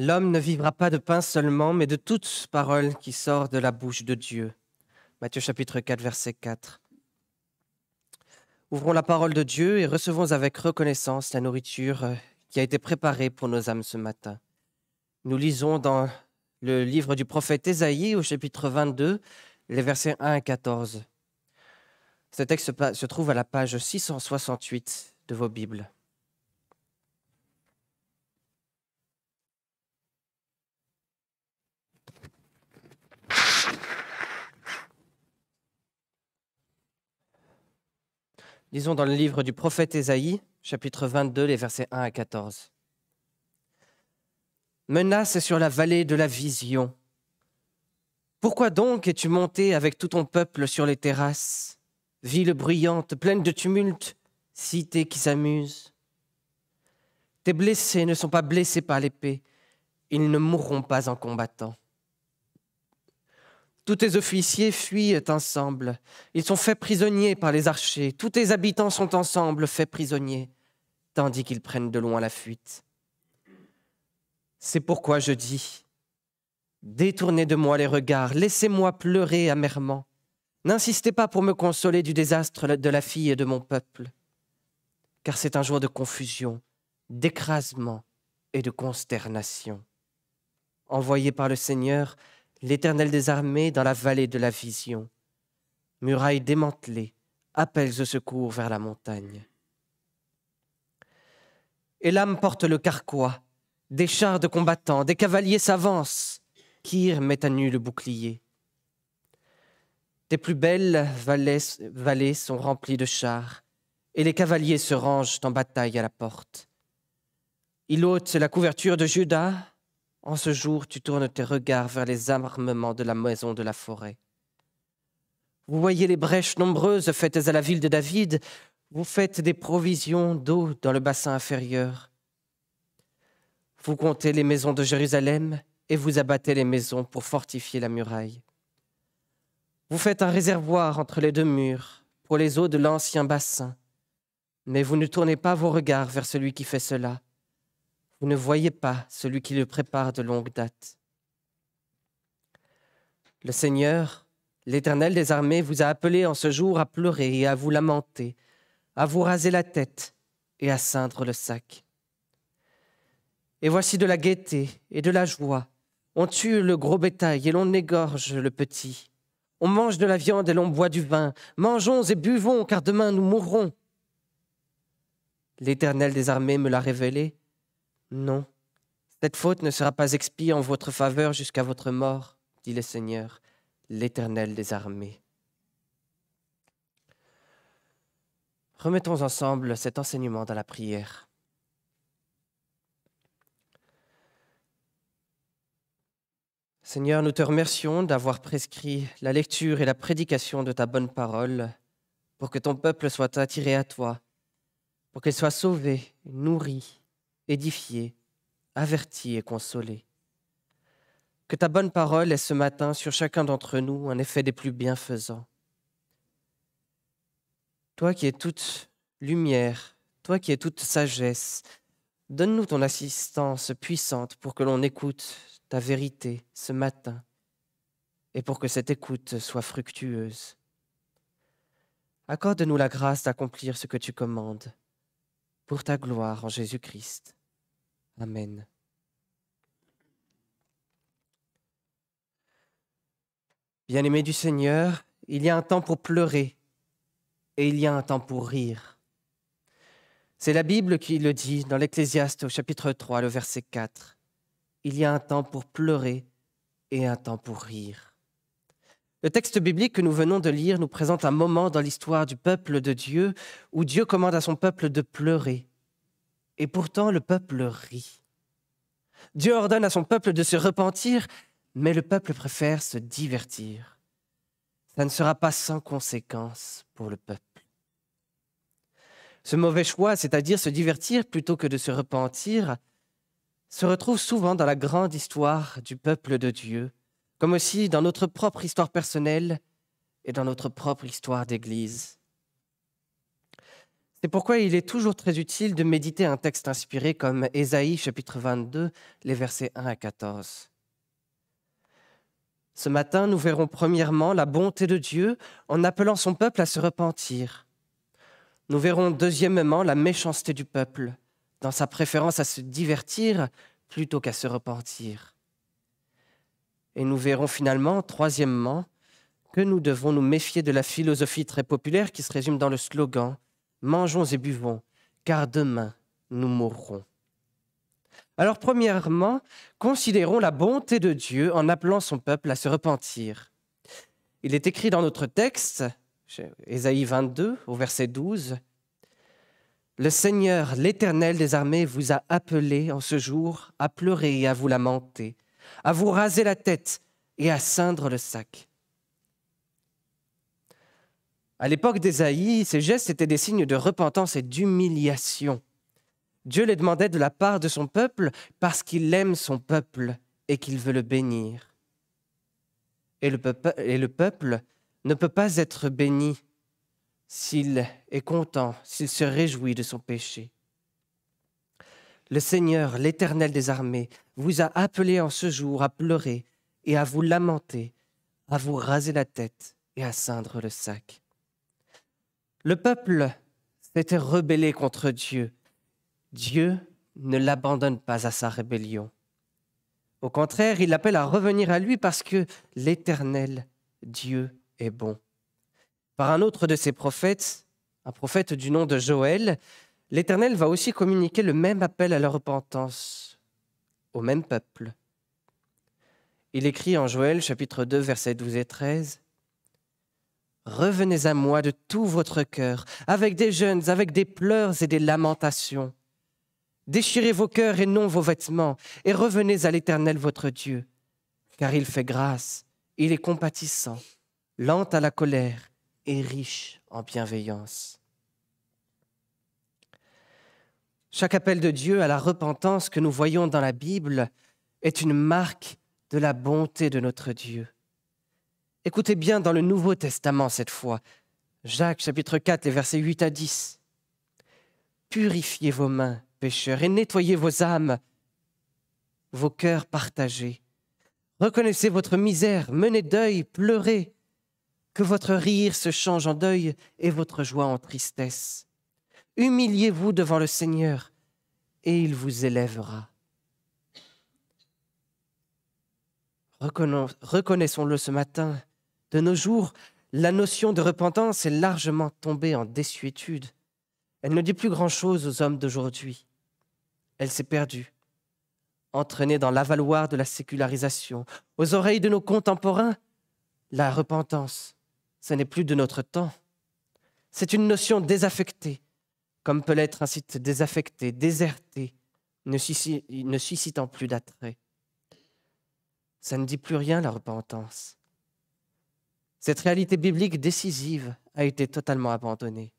L'homme ne vivra pas de pain seulement, mais de toute parole qui sort de la bouche de Dieu. Matthieu chapitre 4, verset 4. Ouvrons la parole de Dieu et recevons avec reconnaissance la nourriture euh, qui a été préparée pour nos âmes ce matin. Nous lisons dans le livre du prophète Ésaïe au chapitre 22, les versets 1 à 14. Ce texte se trouve à la page 668 de vos Bibles. Lisons dans le livre du prophète Ésaïe, chapitre 22, les versets 1 à 14. Menace sur la vallée de la vision. Pourquoi donc es-tu monté avec tout ton peuple sur les terrasses, ville bruyante, pleine de tumulte, cité qui s'amuse Tes blessés ne sont pas blessés par l'épée, ils ne mourront pas en combattant. Tous tes officiers fuient ensemble. Ils sont faits prisonniers par les archers. Tous tes habitants sont ensemble faits prisonniers, tandis qu'ils prennent de loin la fuite. C'est pourquoi je dis, détournez de moi les regards, laissez-moi pleurer amèrement. N'insistez pas pour me consoler du désastre de la fille et de mon peuple, car c'est un jour de confusion, d'écrasement et de consternation. Envoyé par le Seigneur, l'Éternel des armées dans la vallée de la vision. Murailles démantelées, appels au secours vers la montagne. Et l'âme porte le carquois, des chars de combattants, des cavaliers s'avancent. Kyr met à nu le bouclier. Des plus belles vallées, vallées sont remplies de chars, et les cavaliers se rangent en bataille à la porte. Il ôte la couverture de Judas, en ce jour, tu tournes tes regards vers les armements de la maison de la forêt. Vous voyez les brèches nombreuses faites à la ville de David. Vous faites des provisions d'eau dans le bassin inférieur. Vous comptez les maisons de Jérusalem et vous abattez les maisons pour fortifier la muraille. Vous faites un réservoir entre les deux murs pour les eaux de l'ancien bassin, mais vous ne tournez pas vos regards vers celui qui fait cela, vous ne voyez pas celui qui le prépare de longue date. Le Seigneur, l'Éternel des armées, vous a appelé en ce jour à pleurer et à vous lamenter, à vous raser la tête et à ceindre le sac. Et voici de la gaieté et de la joie. On tue le gros bétail et l'on égorge le petit. On mange de la viande et l'on boit du vin. Mangeons et buvons, car demain nous mourrons. L'Éternel des armées me l'a révélé. Non. Cette faute ne sera pas expiée en votre faveur jusqu'à votre mort, dit le Seigneur, l'Éternel des armées. Remettons ensemble cet enseignement dans la prière. Seigneur, nous te remercions d'avoir prescrit la lecture et la prédication de ta bonne parole pour que ton peuple soit attiré à toi, pour qu'il soit sauvé, nourri édifié, averti et consolé. Que ta bonne parole ait ce matin sur chacun d'entre nous un effet des plus bienfaisants. Toi qui es toute lumière, toi qui es toute sagesse, donne-nous ton assistance puissante pour que l'on écoute ta vérité ce matin et pour que cette écoute soit fructueuse. Accorde-nous la grâce d'accomplir ce que tu commandes, pour ta gloire en Jésus-Christ. Amen. Bien-aimés du Seigneur, il y a un temps pour pleurer et il y a un temps pour rire. C'est la Bible qui le dit dans l'Ecclésiaste au chapitre 3, le verset 4. Il y a un temps pour pleurer et un temps pour rire. Le texte biblique que nous venons de lire nous présente un moment dans l'histoire du peuple de Dieu où Dieu commande à son peuple de pleurer et pourtant le peuple rit. Dieu ordonne à son peuple de se repentir, mais le peuple préfère se divertir. Ça ne sera pas sans conséquence pour le peuple. Ce mauvais choix, c'est-à-dire se divertir plutôt que de se repentir, se retrouve souvent dans la grande histoire du peuple de Dieu, comme aussi dans notre propre histoire personnelle et dans notre propre histoire d'Église. C'est pourquoi il est toujours très utile de méditer un texte inspiré comme Ésaïe chapitre 22, les versets 1 à 14. Ce matin, nous verrons premièrement la bonté de Dieu en appelant son peuple à se repentir. Nous verrons deuxièmement la méchanceté du peuple dans sa préférence à se divertir plutôt qu'à se repentir. Et nous verrons finalement, troisièmement, que nous devons nous méfier de la philosophie très populaire qui se résume dans le slogan ⁇ mangeons et buvons, car demain nous mourrons. Alors premièrement, considérons la bonté de Dieu en appelant son peuple à se repentir. Il est écrit dans notre texte, Ésaïe 22 au verset 12, Le Seigneur, l'Éternel des armées, vous a appelé en ce jour à pleurer et à vous lamenter, à vous raser la tête et à ceindre le sac. À l'époque d'Ésaïe, ces gestes étaient des signes de repentance et d'humiliation. Dieu les demandait de la part de son peuple parce qu'il aime son peuple et qu'il veut le bénir. Et le, peuple, et le peuple ne peut pas être béni s'il est content, s'il se réjouit de son péché. Le Seigneur, l'Éternel des armées, vous a appelé en ce jour à pleurer et à vous lamenter, à vous raser la tête et à ceindre le sac. Le peuple s'était rebellé contre Dieu. Dieu ne l'abandonne pas à sa rébellion. Au contraire, il l'appelle à revenir à lui parce que l'Éternel, Dieu, est bon. Par un autre de ses prophètes, un prophète du nom de Joël, l'Éternel va aussi communiquer le même appel à la repentance au même peuple. Il écrit en Joël chapitre 2 versets 12 et 13, Revenez à moi de tout votre cœur, avec des jeûnes, avec des pleurs et des lamentations. Déchirez vos cœurs et non vos vêtements, et revenez à l'Éternel votre Dieu, car il fait grâce, il est compatissant, lent à la colère et riche en bienveillance. Chaque appel de Dieu à la repentance que nous voyons dans la Bible est une marque de la bonté de notre Dieu. Écoutez bien dans le Nouveau Testament cette fois. Jacques chapitre 4, les versets 8 à 10. Purifiez vos mains, pécheurs, et nettoyez vos âmes, vos cœurs partagés. Reconnaissez votre misère, menez deuil, pleurez. Que votre rire se change en deuil et votre joie en tristesse. Humiliez-vous devant le Seigneur, et il vous élèvera. Reconnaissons-le ce matin, de nos jours, la notion de repentance est largement tombée en désuétude. Elle ne dit plus grand-chose aux hommes d'aujourd'hui. Elle s'est perdue, entraînée dans l'avaloir de la sécularisation. Aux oreilles de nos contemporains, la repentance, ce n'est plus de notre temps. C'est une notion désaffectée, comme peut l'être un site désaffecté, déserté, ne, suscitant plus d'attrait. Ça ne dit plus rien, la repentance. Cette réalité biblique décisive a été totalement abandonnée.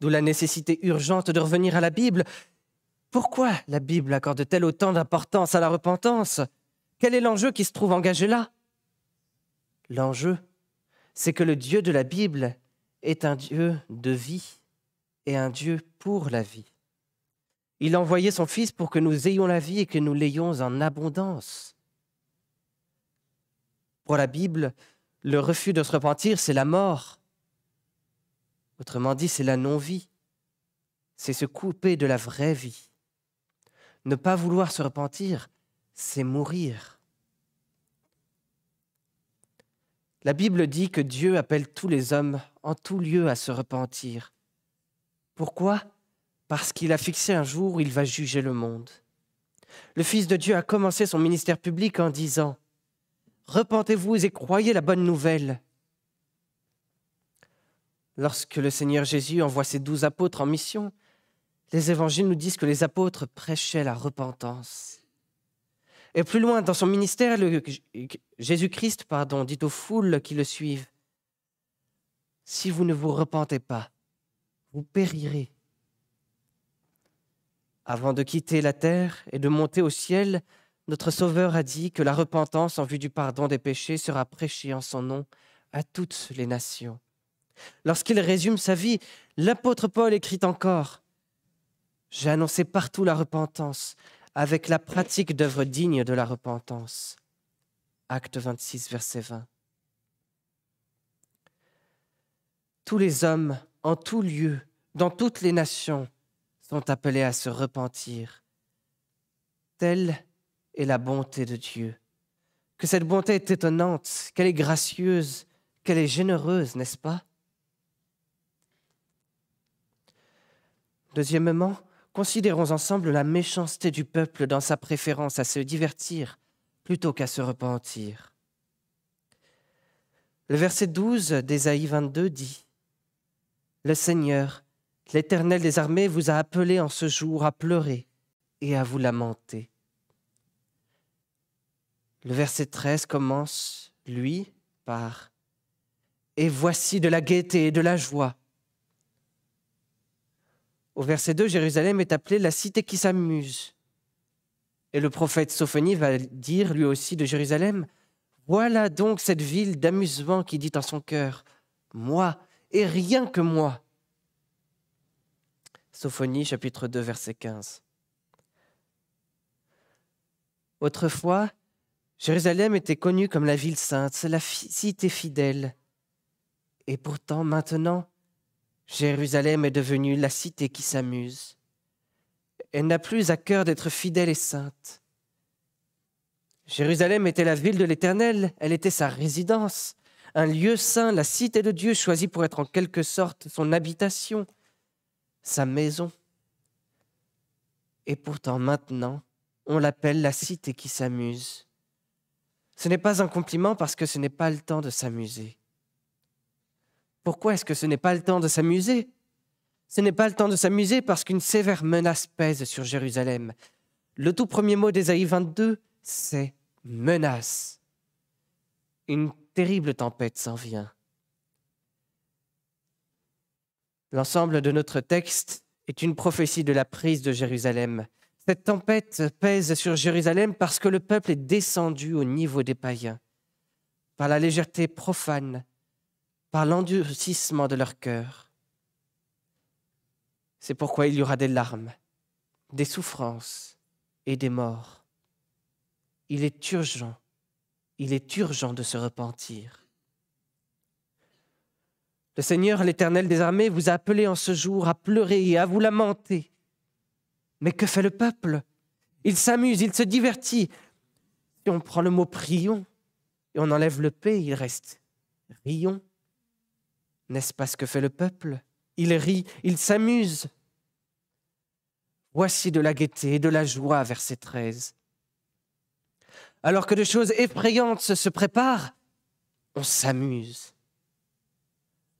D'où la nécessité urgente de revenir à la Bible. Pourquoi la Bible accorde-t-elle autant d'importance à la repentance Quel est l'enjeu qui se trouve engagé là L'enjeu, c'est que le Dieu de la Bible est un Dieu de vie et un Dieu pour la vie. Il a envoyé son Fils pour que nous ayons la vie et que nous l'ayons en abondance. Pour la Bible, le refus de se repentir, c'est la mort. Autrement dit, c'est la non-vie. C'est se couper de la vraie vie. Ne pas vouloir se repentir, c'est mourir. La Bible dit que Dieu appelle tous les hommes en tout lieu à se repentir. Pourquoi Parce qu'il a fixé un jour où il va juger le monde. Le Fils de Dieu a commencé son ministère public en disant Repentez-vous et croyez la bonne nouvelle. Lorsque le Seigneur Jésus envoie ses douze apôtres en mission, les évangiles nous disent que les apôtres prêchaient la repentance. Et plus loin, dans son ministère, Jésus-Christ pardon, dit aux foules qui le suivent, Si vous ne vous repentez pas, vous périrez. Avant de quitter la terre et de monter au ciel, notre Sauveur a dit que la repentance en vue du pardon des péchés sera prêchée en son nom à toutes les nations. Lorsqu'il résume sa vie, l'apôtre Paul écrit encore J'ai annoncé partout la repentance avec la pratique d'œuvres dignes de la repentance. Acte 26, verset 20. Tous les hommes, en tout lieu, dans toutes les nations, sont appelés à se repentir. Telle et la bonté de Dieu. Que cette bonté est étonnante, qu'elle est gracieuse, qu'elle est généreuse, n'est-ce pas Deuxièmement, considérons ensemble la méchanceté du peuple dans sa préférence à se divertir plutôt qu'à se repentir. Le verset 12 d'Ésaïe 22 dit Le Seigneur, l'Éternel des armées, vous a appelé en ce jour à pleurer et à vous lamenter. Le verset 13 commence, lui, par Et voici de la gaieté et de la joie. Au verset 2, Jérusalem est appelée la cité qui s'amuse. Et le prophète Sophonie va dire lui aussi de Jérusalem, Voilà donc cette ville d'amusement qui dit en son cœur, Moi et rien que moi. Sophonie chapitre 2 verset 15. Autrefois, Jérusalem était connue comme la ville sainte, la cité fidèle. Et pourtant maintenant, Jérusalem est devenue la cité qui s'amuse. Elle n'a plus à cœur d'être fidèle et sainte. Jérusalem était la ville de l'Éternel, elle était sa résidence, un lieu saint, la cité de Dieu choisie pour être en quelque sorte son habitation, sa maison. Et pourtant maintenant, on l'appelle la cité qui s'amuse. Ce n'est pas un compliment parce que ce n'est pas le temps de s'amuser. Pourquoi est-ce que ce n'est pas le temps de s'amuser Ce n'est pas le temps de s'amuser parce qu'une sévère menace pèse sur Jérusalem. Le tout premier mot d'Ésaïe 22, c'est menace. Une terrible tempête s'en vient. L'ensemble de notre texte est une prophétie de la prise de Jérusalem, cette tempête pèse sur Jérusalem parce que le peuple est descendu au niveau des païens, par la légèreté profane, par l'endurcissement de leur cœur. C'est pourquoi il y aura des larmes, des souffrances et des morts. Il est urgent, il est urgent de se repentir. Le Seigneur, l'Éternel des armées, vous a appelé en ce jour à pleurer et à vous lamenter. Mais que fait le peuple Il s'amuse, il se divertit. Si on prend le mot prions et on enlève le P, il reste rions. N'est-ce pas ce que fait le peuple Il rit, il s'amuse. Voici de la gaieté et de la joie, verset 13. Alors que de choses effrayantes se préparent, on s'amuse.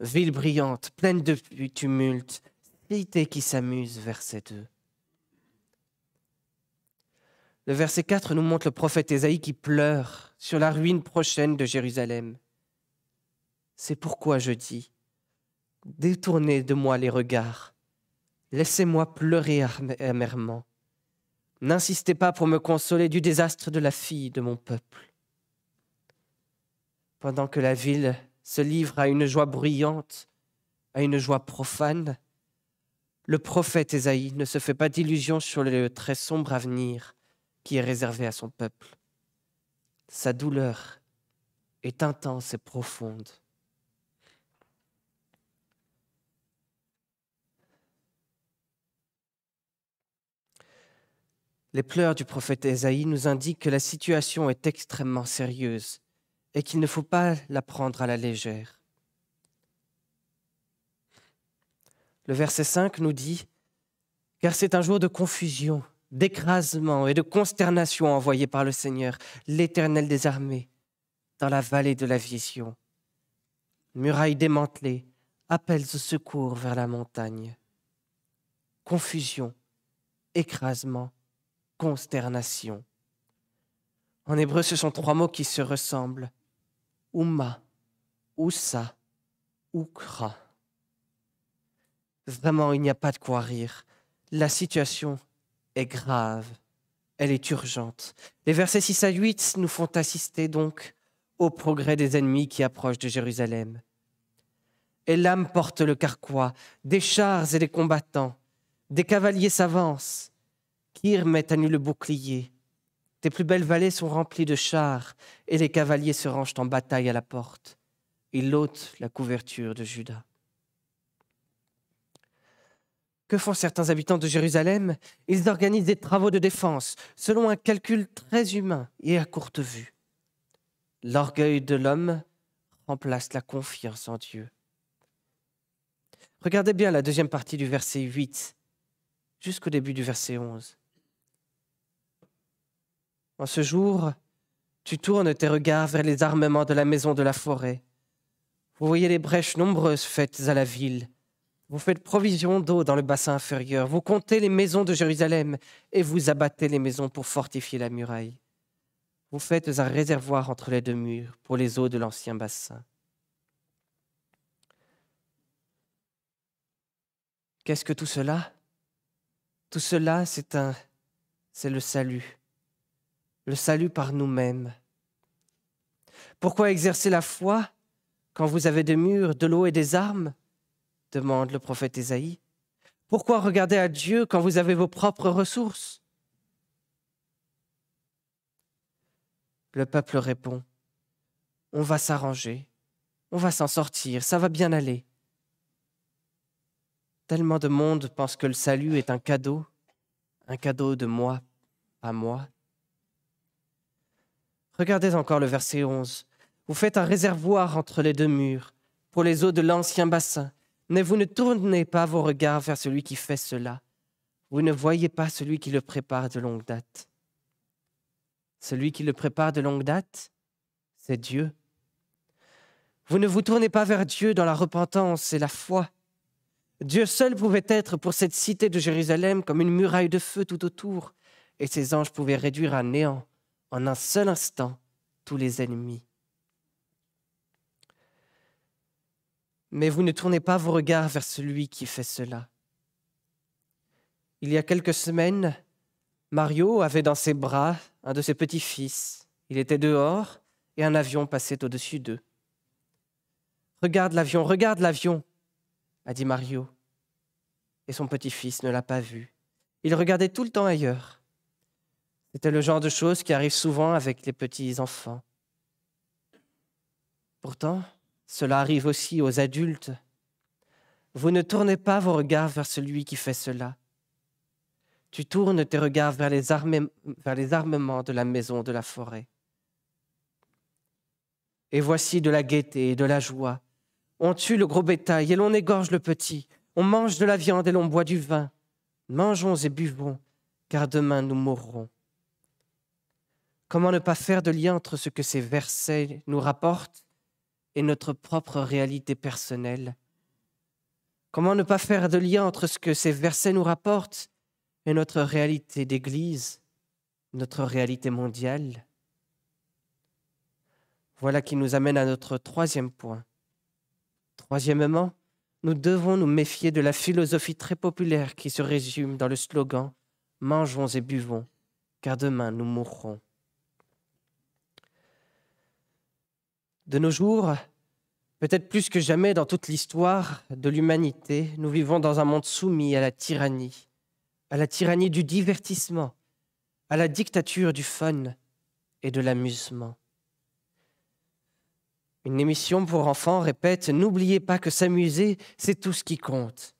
Ville brillante, pleine de tumulte, cité qui s'amuse, verset 2. Le verset 4 nous montre le prophète Ésaïe qui pleure sur la ruine prochaine de Jérusalem. C'est pourquoi je dis, détournez de moi les regards, laissez-moi pleurer amèrement. N'insistez pas pour me consoler du désastre de la fille de mon peuple. Pendant que la ville se livre à une joie bruyante, à une joie profane, le prophète Ésaïe ne se fait pas d'illusions sur le très sombre avenir qui est réservé à son peuple. Sa douleur est intense et profonde. Les pleurs du prophète Esaïe nous indiquent que la situation est extrêmement sérieuse et qu'il ne faut pas la prendre à la légère. Le verset 5 nous dit, Car c'est un jour de confusion d'écrasement et de consternation envoyés par le Seigneur, l'Éternel des armées, dans la vallée de la vision. Murailles démantelées, appels au secours vers la montagne. Confusion, écrasement, consternation. En hébreu, ce sont trois mots qui se ressemblent. uma, Oussa, Oukra. Vraiment, il n'y a pas de quoi rire. La situation est grave, elle est urgente. Les versets 6 à 8 nous font assister donc au progrès des ennemis qui approchent de Jérusalem. Et l'âme porte le carquois, des chars et des combattants, des cavaliers s'avancent, Kir met à nu le bouclier. Tes plus belles vallées sont remplies de chars, et les cavaliers se rangent en bataille à la porte. et l'ôte la couverture de Judas. Que font certains habitants de Jérusalem Ils organisent des travaux de défense selon un calcul très humain et à courte vue. L'orgueil de l'homme remplace la confiance en Dieu. Regardez bien la deuxième partie du verset 8 jusqu'au début du verset 11. En ce jour, tu tournes tes regards vers les armements de la maison de la forêt. Vous voyez les brèches nombreuses faites à la ville vous faites provision d'eau dans le bassin inférieur, vous comptez les maisons de Jérusalem et vous abattez les maisons pour fortifier la muraille. Vous faites un réservoir entre les deux murs pour les eaux de l'ancien bassin. Qu'est-ce que tout cela Tout cela, c'est un c'est le salut. Le salut par nous-mêmes. Pourquoi exercer la foi quand vous avez des murs, de l'eau et des armes demande le prophète Ésaïe. Pourquoi regarder à Dieu quand vous avez vos propres ressources Le peuple répond, On va s'arranger, on va s'en sortir, ça va bien aller. Tellement de monde pense que le salut est un cadeau, un cadeau de moi à moi. Regardez encore le verset 11. Vous faites un réservoir entre les deux murs pour les eaux de l'ancien bassin mais vous ne tournez pas vos regards vers celui qui fait cela. Vous ne voyez pas celui qui le prépare de longue date. Celui qui le prépare de longue date, c'est Dieu. Vous ne vous tournez pas vers Dieu dans la repentance et la foi. Dieu seul pouvait être pour cette cité de Jérusalem comme une muraille de feu tout autour, et ses anges pouvaient réduire à néant, en un seul instant, tous les ennemis. mais vous ne tournez pas vos regards vers celui qui fait cela. Il y a quelques semaines, Mario avait dans ses bras un de ses petits-fils. Il était dehors et un avion passait au-dessus d'eux. Regarde l'avion, regarde l'avion, a dit Mario. Et son petit-fils ne l'a pas vu. Il regardait tout le temps ailleurs. C'était le genre de choses qui arrive souvent avec les petits enfants. Pourtant, cela arrive aussi aux adultes. Vous ne tournez pas vos regards vers celui qui fait cela. Tu tournes tes regards vers les, vers les armements de la maison de la forêt. Et voici de la gaieté et de la joie. On tue le gros bétail et l'on égorge le petit. On mange de la viande et l'on boit du vin. Mangeons et buvons, car demain nous mourrons. Comment ne pas faire de lien entre ce que ces versets nous rapportent et notre propre réalité personnelle Comment ne pas faire de lien entre ce que ces versets nous rapportent et notre réalité d'Église, notre réalité mondiale Voilà qui nous amène à notre troisième point. Troisièmement, nous devons nous méfier de la philosophie très populaire qui se résume dans le slogan ⁇ Mangeons et buvons, car demain nous mourrons ⁇ De nos jours, peut-être plus que jamais dans toute l'histoire de l'humanité, nous vivons dans un monde soumis à la tyrannie, à la tyrannie du divertissement, à la dictature du fun et de l'amusement. Une émission pour enfants répète N'oubliez pas que s'amuser, c'est tout ce qui compte.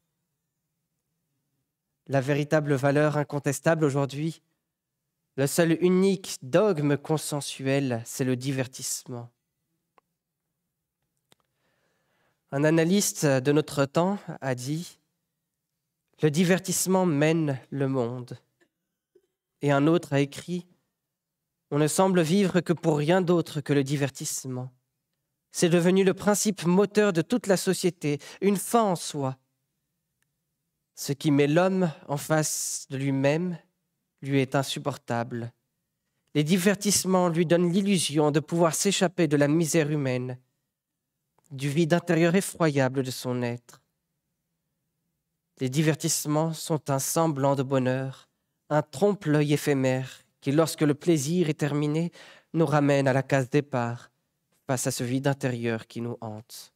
La véritable valeur incontestable aujourd'hui, le seul unique dogme consensuel, c'est le divertissement. Un analyste de notre temps a dit Le divertissement mène le monde. Et un autre a écrit On ne semble vivre que pour rien d'autre que le divertissement. C'est devenu le principe moteur de toute la société, une fin en soi. Ce qui met l'homme en face de lui-même lui est insupportable. Les divertissements lui donnent l'illusion de pouvoir s'échapper de la misère humaine du vide intérieur effroyable de son être. Les divertissements sont un semblant de bonheur, un trompe-l'œil éphémère qui, lorsque le plaisir est terminé, nous ramène à la case départ face à ce vide intérieur qui nous hante.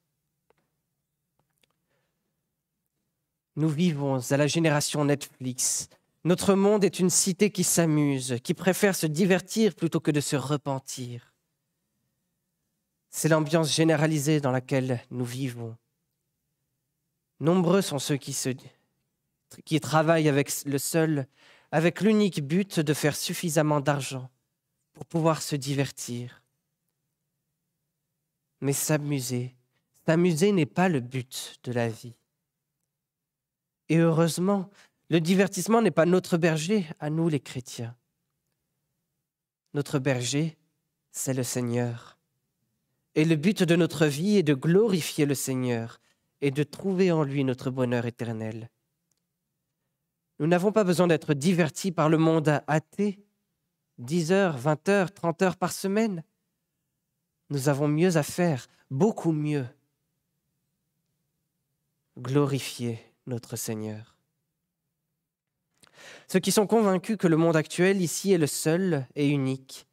Nous vivons à la génération Netflix. Notre monde est une cité qui s'amuse, qui préfère se divertir plutôt que de se repentir. C'est l'ambiance généralisée dans laquelle nous vivons. Nombreux sont ceux qui, qui travaillent avec le seul, avec l'unique but de faire suffisamment d'argent pour pouvoir se divertir. Mais s'amuser, s'amuser n'est pas le but de la vie. Et heureusement, le divertissement n'est pas notre berger à nous les chrétiens. Notre berger, c'est le Seigneur. Et le but de notre vie est de glorifier le Seigneur et de trouver en lui notre bonheur éternel. Nous n'avons pas besoin d'être divertis par le monde athée, 10 heures, 20 heures, 30 heures par semaine. Nous avons mieux à faire, beaucoup mieux. Glorifier notre Seigneur. Ceux qui sont convaincus que le monde actuel ici est le seul et unique,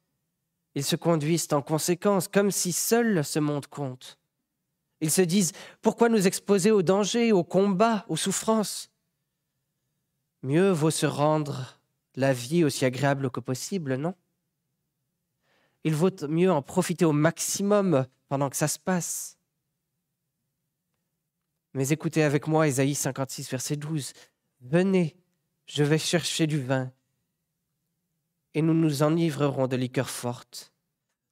ils se conduisent en conséquence, comme si seul ce monde compte. Ils se disent, pourquoi nous exposer aux dangers, aux combats, aux souffrances Mieux vaut se rendre la vie aussi agréable que possible, non Il vaut mieux en profiter au maximum pendant que ça se passe. Mais écoutez avec moi Ésaïe 56, verset 12. Venez, je vais chercher du vin et nous nous enivrerons de liqueurs fortes.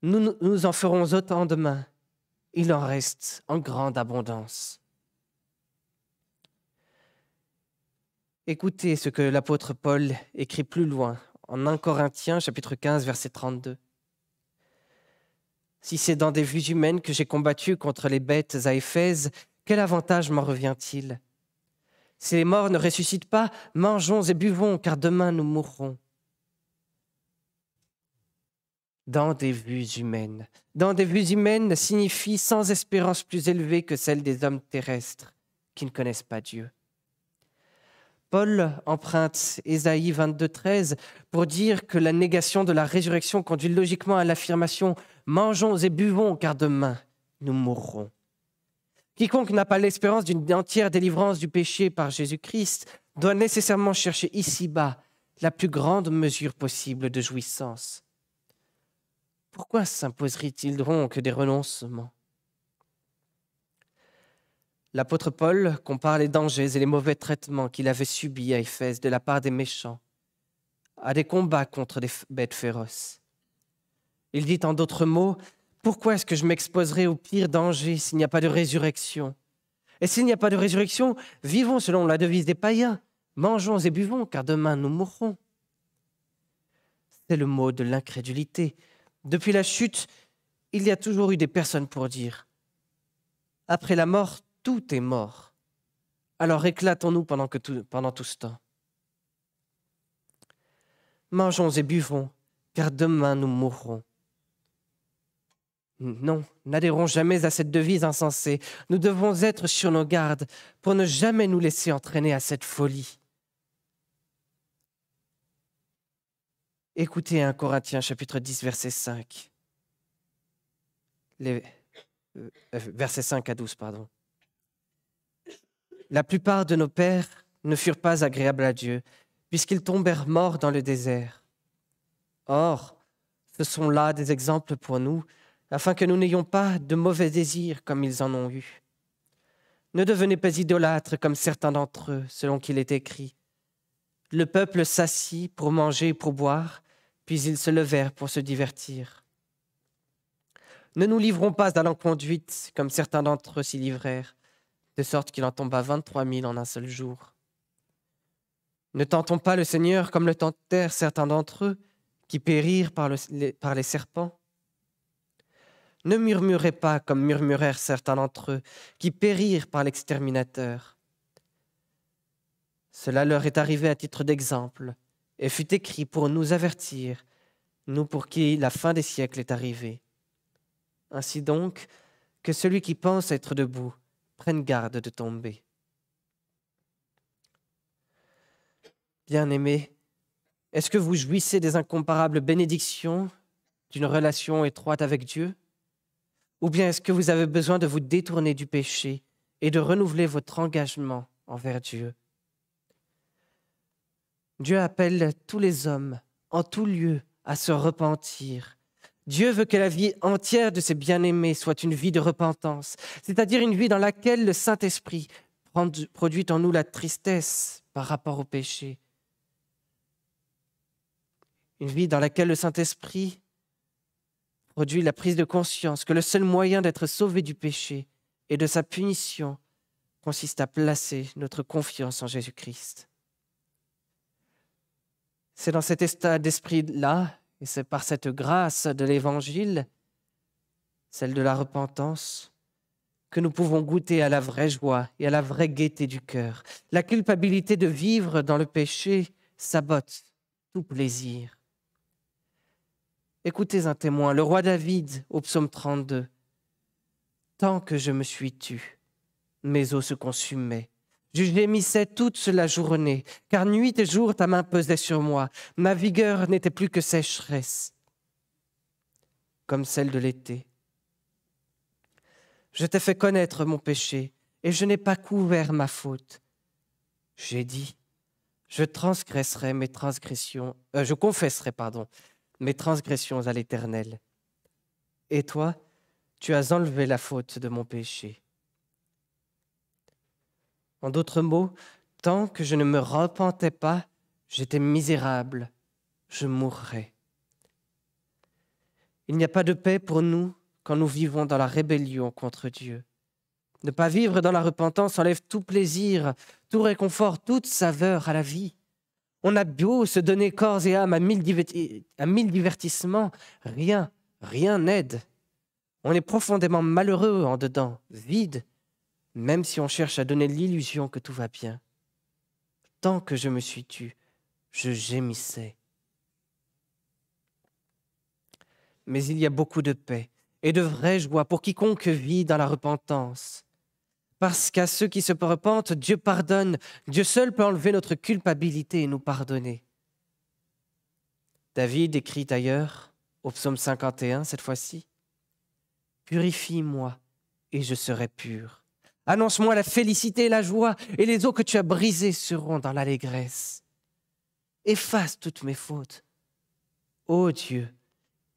Nous nous en ferons autant demain. Il en reste en grande abondance. Écoutez ce que l'apôtre Paul écrit plus loin, en 1 Corinthiens chapitre 15 verset 32. Si c'est dans des vues humaines que j'ai combattu contre les bêtes à Éphèse, quel avantage m'en revient-il Si les morts ne ressuscitent pas, mangeons et buvons, car demain nous mourrons dans des vues humaines. Dans des vues humaines signifie sans espérance plus élevée que celle des hommes terrestres qui ne connaissent pas Dieu. Paul emprunte Ésaïe 22.13 pour dire que la négation de la résurrection conduit logiquement à l'affirmation ⁇ Mangeons et buvons car demain nous mourrons ⁇ Quiconque n'a pas l'espérance d'une entière délivrance du péché par Jésus-Christ doit nécessairement chercher ici-bas la plus grande mesure possible de jouissance pourquoi s'imposerait-il donc des renoncements L'apôtre Paul compare les dangers et les mauvais traitements qu'il avait subis à Éphèse de la part des méchants à des combats contre des bêtes féroces. Il dit en d'autres mots, pourquoi est-ce que je m'exposerai au pire danger s'il n'y a pas de résurrection Et s'il n'y a pas de résurrection, vivons selon la devise des païens, mangeons et buvons, car demain nous mourrons. C'est le mot de l'incrédulité, depuis la chute, il y a toujours eu des personnes pour dire ⁇ Après la mort, tout est mort. Alors éclatons-nous pendant, pendant tout ce temps. Mangeons et buvons, car demain nous mourrons. Non, n'adhérons jamais à cette devise insensée. Nous devons être sur nos gardes pour ne jamais nous laisser entraîner à cette folie. Écoutez un Corinthiens chapitre 10 verset 5. Euh, euh, verset 5 à 12, pardon. La plupart de nos pères ne furent pas agréables à Dieu, puisqu'ils tombèrent morts dans le désert. Or, ce sont là des exemples pour nous, afin que nous n'ayons pas de mauvais désirs comme ils en ont eu. Ne devenez pas idolâtres comme certains d'entre eux, selon qu'il est écrit. Le peuple s'assit pour manger et pour boire, puis ils se levèrent pour se divertir. Ne nous livrons pas à l'enconduite, comme certains d'entre eux s'y livrèrent, de sorte qu'il en tomba vingt-trois mille en un seul jour. Ne tentons pas le Seigneur comme le tentèrent certains d'entre eux, qui périrent par, par les serpents. Ne murmurez pas comme murmurèrent certains d'entre eux, qui périrent par l'exterminateur. Cela leur est arrivé à titre d'exemple et fut écrit pour nous avertir, nous pour qui la fin des siècles est arrivée. Ainsi donc, que celui qui pense être debout prenne garde de tomber. Bien-aimés, est-ce que vous jouissez des incomparables bénédictions d'une relation étroite avec Dieu Ou bien est-ce que vous avez besoin de vous détourner du péché et de renouveler votre engagement envers Dieu Dieu appelle tous les hommes, en tout lieu, à se repentir. Dieu veut que la vie entière de ses bien-aimés soit une vie de repentance, c'est-à-dire une vie dans laquelle le Saint-Esprit produit en nous la tristesse par rapport au péché. Une vie dans laquelle le Saint-Esprit produit la prise de conscience que le seul moyen d'être sauvé du péché et de sa punition consiste à placer notre confiance en Jésus-Christ. C'est dans cet état d'esprit-là, et c'est par cette grâce de l'Évangile, celle de la repentance, que nous pouvons goûter à la vraie joie et à la vraie gaieté du cœur. La culpabilité de vivre dans le péché sabote tout plaisir. Écoutez un témoin, le roi David au psaume 32. Tant que je me suis tu, mes os se consumaient je gémissais toute la journée, car nuit et jour ta main pesait sur moi. Ma vigueur n'était plus que sécheresse, comme celle de l'été. Je t'ai fait connaître mon péché, et je n'ai pas couvert ma faute. J'ai dit, je transgresserai mes transgressions, euh, je confesserai, pardon, mes transgressions à l'Éternel. Et toi, tu as enlevé la faute de mon péché. En d'autres mots, tant que je ne me repentais pas, j'étais misérable, je mourrais. Il n'y a pas de paix pour nous quand nous vivons dans la rébellion contre Dieu. Ne pas vivre dans la repentance enlève tout plaisir, tout réconfort, toute saveur à la vie. On a beau se donner corps et âme à mille, à mille divertissements, rien, rien n'aide. On est profondément malheureux en dedans, vide, même si on cherche à donner l'illusion que tout va bien. Tant que je me suis tue, je gémissais. Mais il y a beaucoup de paix et de vraie joie pour quiconque vit dans la repentance. Parce qu'à ceux qui se repentent, Dieu pardonne. Dieu seul peut enlever notre culpabilité et nous pardonner. David écrit ailleurs, au psaume 51 cette fois-ci, Purifie-moi et je serai pur. Annonce-moi la félicité et la joie, et les eaux que tu as brisées seront dans l'allégresse. Efface toutes mes fautes. Ô Dieu,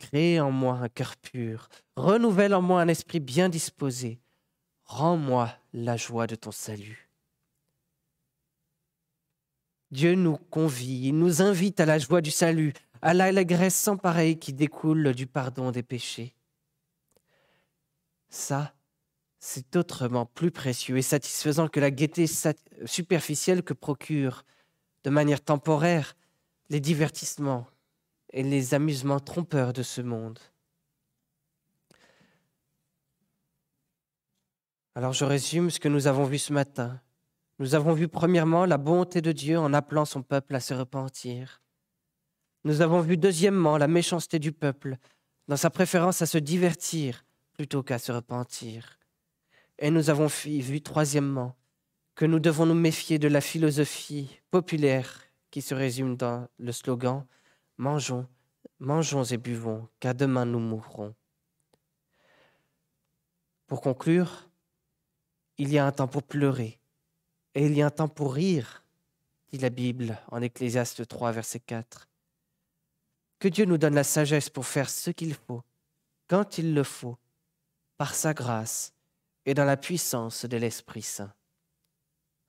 crée en moi un cœur pur, renouvelle en moi un esprit bien disposé, rends-moi la joie de ton salut. Dieu nous convie, il nous invite à la joie du salut, à l'allégresse sans pareille qui découle du pardon des péchés. Ça, c'est autrement plus précieux et satisfaisant que la gaieté superficielle que procurent, de manière temporaire, les divertissements et les amusements trompeurs de ce monde. Alors je résume ce que nous avons vu ce matin. Nous avons vu premièrement la bonté de Dieu en appelant son peuple à se repentir. Nous avons vu deuxièmement la méchanceté du peuple dans sa préférence à se divertir plutôt qu'à se repentir. Et nous avons vu, troisièmement, que nous devons nous méfier de la philosophie populaire qui se résume dans le slogan Mangeons, mangeons et buvons, car demain nous mourrons. Pour conclure, il y a un temps pour pleurer et il y a un temps pour rire, dit la Bible en Ecclésiaste 3, verset 4. Que Dieu nous donne la sagesse pour faire ce qu'il faut, quand il le faut, par sa grâce, et dans la puissance de l'Esprit Saint.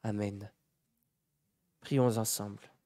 Amen. Prions ensemble.